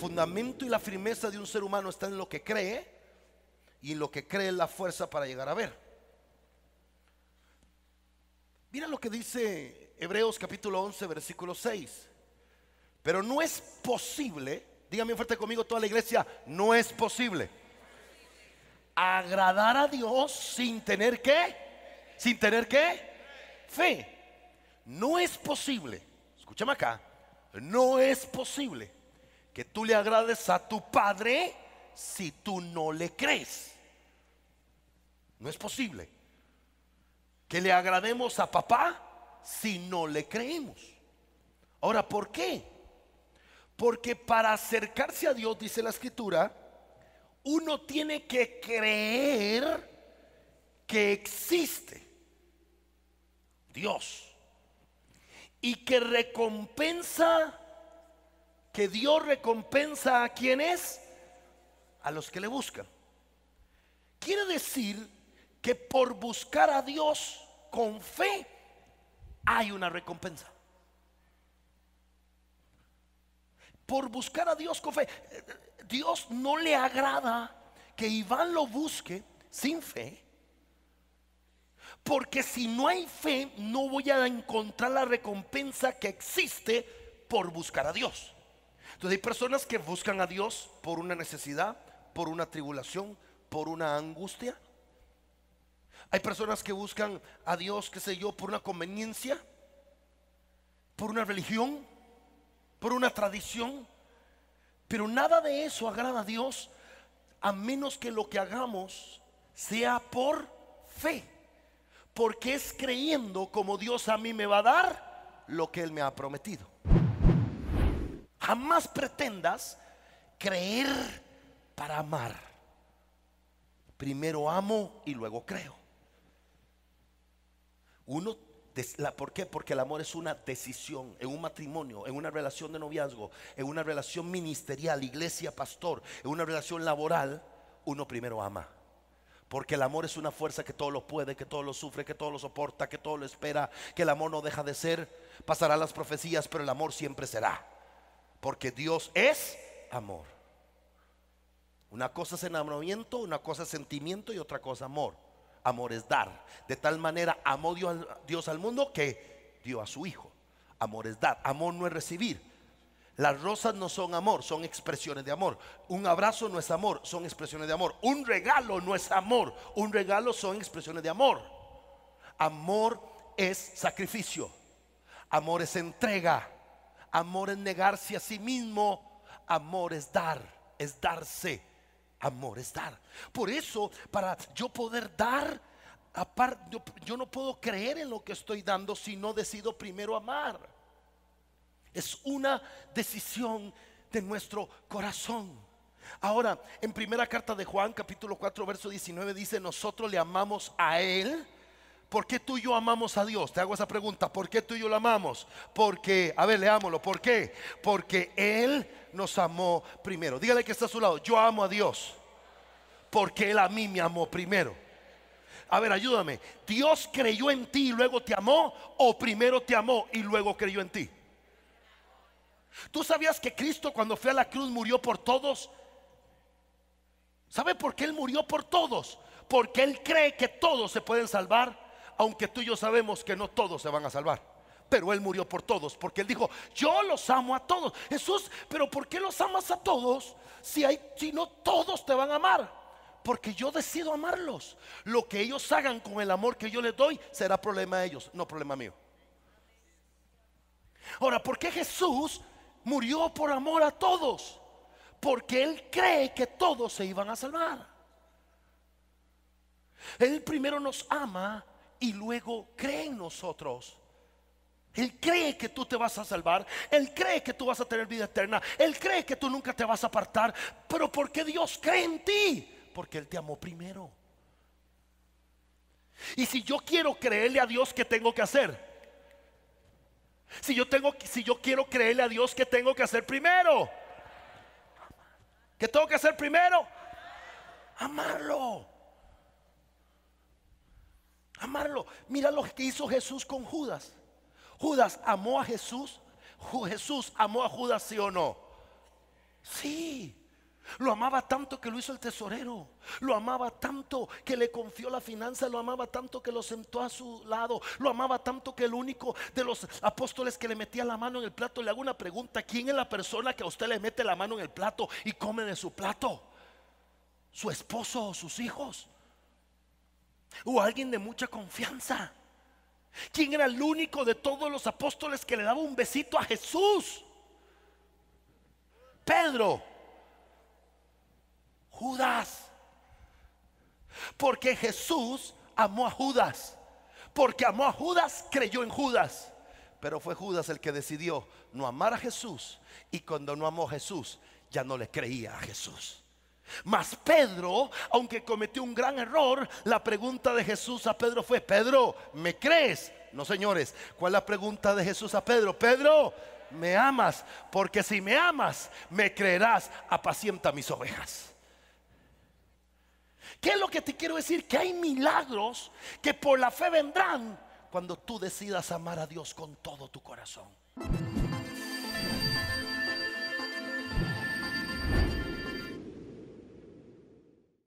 fundamento y la firmeza de un ser humano está en lo que cree y en lo que cree la fuerza para llegar a ver. Mira lo que dice Hebreos capítulo 11, versículo 6. Pero no es posible, dígame fuerte conmigo toda la iglesia, no es posible agradar a Dios sin tener qué? Sin tener qué? Fe. No es posible, escúchame acá, no es posible que tú le agrades a tu Padre si tú no le crees. No es posible que le agrademos a papá si no le creemos. Ahora, ¿por qué? Porque para acercarse a Dios, dice la escritura, uno tiene que creer que existe Dios y que recompensa que Dios recompensa a quienes, a los que le buscan. Quiere decir que por buscar a Dios con fe hay una recompensa. Por buscar a Dios con fe, Dios no le agrada que Iván lo busque sin fe. Porque si no hay fe, no voy a encontrar la recompensa que existe por buscar a Dios. Entonces hay personas que buscan a Dios por una necesidad, por una tribulación, por una angustia. Hay personas que buscan a Dios, qué sé yo, por una conveniencia, por una religión, por una tradición. Pero nada de eso agrada a Dios a menos que lo que hagamos sea por fe. Porque es creyendo como Dios a mí me va a dar lo que Él me ha prometido más pretendas creer para amar. Primero amo y luego creo. Uno, ¿por qué? Porque el amor es una decisión en un matrimonio, en una relación de noviazgo, en una relación ministerial, iglesia, pastor, en una relación laboral. Uno primero ama. Porque el amor es una fuerza que todo lo puede, que todo lo sufre, que todo lo soporta, que todo lo espera, que el amor no deja de ser. pasará las profecías, pero el amor siempre será porque Dios es amor. Una cosa es enamoramiento, una cosa es sentimiento y otra cosa amor. Amor es dar. De tal manera amó Dios al mundo que dio a su Hijo. Amor es dar. Amor no es recibir. Las rosas no son amor, son expresiones de amor. Un abrazo no es amor, son expresiones de amor. Un regalo no es amor, un regalo son expresiones de amor. Amor es sacrificio. Amor es entrega amor es negarse a sí mismo, amor es dar, es darse, amor es dar. Por eso, para yo poder dar, yo, yo no puedo creer en lo que estoy dando si no decido primero amar. Es una decisión de nuestro corazón. Ahora, en primera carta de Juan, capítulo 4, verso 19, dice, nosotros le amamos a Él ¿Por qué tú y yo amamos a Dios? Te hago esa pregunta. ¿Por qué tú y yo lo amamos? Porque, a ver, leámoslo. ¿Por qué? Porque Él nos amó primero. Dígale que está a su lado. Yo amo a Dios. Porque Él a mí me amó primero. A ver, ayúdame. ¿Dios creyó en ti y luego te amó? ¿O primero te amó y luego creyó en ti? ¿Tú sabías que Cristo cuando fue a la cruz murió por todos? ¿Sabe por qué Él murió por todos? Porque Él cree que todos se pueden salvar aunque tú y yo sabemos que no todos se van a salvar. Pero Él murió por todos, porque Él dijo, yo los amo a todos. Jesús, pero ¿por qué los amas a todos si, si no todos te van a amar? Porque yo decido amarlos. Lo que ellos hagan con el amor que yo les doy será problema de ellos, no problema mío. Ahora, ¿por qué Jesús murió por amor a todos? Porque Él cree que todos se iban a salvar. Él primero nos ama y luego cree en nosotros. Él cree que tú te vas a salvar. Él cree que tú vas a tener vida eterna. Él cree que tú nunca te vas a apartar. Pero porque Dios cree en ti? Porque Él te amó primero. Y si yo quiero creerle a Dios, ¿qué tengo que hacer? Si yo, tengo, si yo quiero creerle a Dios, ¿qué tengo que hacer primero? ¿Qué tengo que hacer primero? Amarlo. Amarlo. Mira lo que hizo Jesús con Judas. Judas amó a Jesús. Jesús amó a Judas, sí o no. Sí. Lo amaba tanto que lo hizo el tesorero. Lo amaba tanto que le confió la finanza. Lo amaba tanto que lo sentó a su lado. Lo amaba tanto que el único de los apóstoles que le metía la mano en el plato. Le hago una pregunta. ¿Quién es la persona que a usted le mete la mano en el plato y come de su plato? ¿Su esposo o sus hijos? o alguien de mucha confianza. ¿Quién era el único de todos los apóstoles que le daba un besito a Jesús? Pedro. Judas. Porque Jesús amó a Judas. Porque amó a Judas, creyó en Judas. Pero fue Judas el que decidió no amar a Jesús. Y cuando no amó a Jesús, ya no le creía a Jesús. Mas Pedro, aunque cometió un gran error, la pregunta de Jesús a Pedro fue, Pedro, ¿me crees? No, señores, ¿cuál es la pregunta de Jesús a Pedro? Pedro, ¿me amas? Porque si me amas, me creerás, apacienta mis ovejas. ¿Qué es lo que te quiero decir? Que hay milagros que por la fe vendrán cuando tú decidas amar a Dios con todo tu corazón.